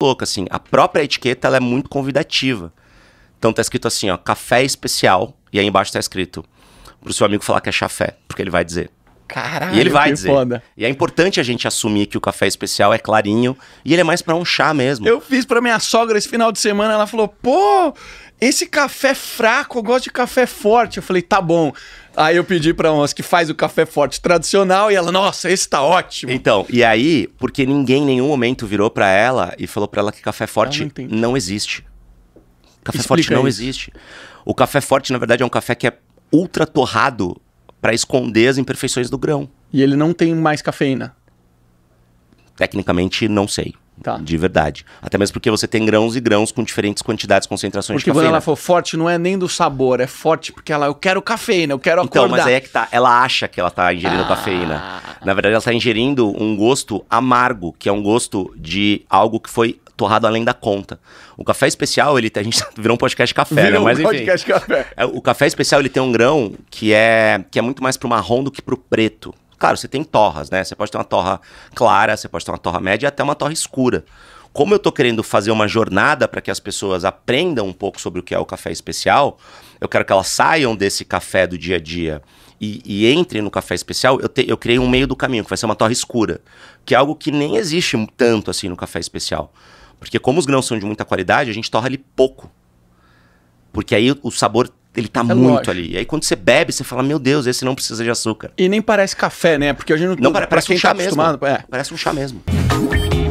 louco, assim. A própria etiqueta, ela é muito convidativa. Então tá escrito assim, ó, café especial, e aí embaixo tá escrito pro seu amigo falar que é chafé, porque ele vai dizer. Caralho, e ele vai dizer. Foda. E é importante a gente assumir que o café especial é clarinho e ele é mais para um chá mesmo. Eu fiz para minha sogra esse final de semana, ela falou: "Pô, esse café fraco, eu gosto de café forte". Eu falei: "Tá bom". Aí eu pedi para umas que faz o café forte tradicional e ela: "Nossa, esse tá ótimo". Então, e aí, porque ninguém em nenhum momento virou para ela e falou para ela que café forte não, não, existe. Café Explica forte não isso. existe. O café forte, na verdade, é um café que é ultra torrado para esconder as imperfeições do grão. E ele não tem mais cafeína? Tecnicamente, não sei. Tá. De verdade. Até mesmo porque você tem grãos e grãos com diferentes quantidades, concentrações porque de cafeína. Porque quando ela for forte, não é nem do sabor, é forte porque ela, eu quero cafeína, eu quero acordar. Então, mas aí é que tá. Ela acha que ela tá ingerindo ah. cafeína. Na verdade, ela tá ingerindo um gosto amargo, que é um gosto de algo que foi torrado além da conta. O café especial, ele a gente virou um podcast café, né? virou né? Mas, um podcast enfim, café. É, o café especial, ele tem um grão que é, que é muito mais pro marrom do que pro preto. Claro, você tem torras, né? Você pode ter uma torra clara, você pode ter uma torra média e até uma torra escura. Como eu tô querendo fazer uma jornada para que as pessoas aprendam um pouco sobre o que é o café especial, eu quero que elas saiam desse café do dia a dia e, e entrem no café especial. Eu, te, eu criei um meio do caminho, que vai ser uma torre escura, que é algo que nem existe tanto assim no café especial. Porque como os grãos são de muita qualidade, a gente torra ele pouco. Porque aí o sabor ele tá é muito lógico. ali. E aí quando você bebe, você fala, meu Deus, esse não precisa de açúcar. E nem parece café, né? Porque hoje não... Não, parece, tá é. parece um chá mesmo. Parece um chá mesmo.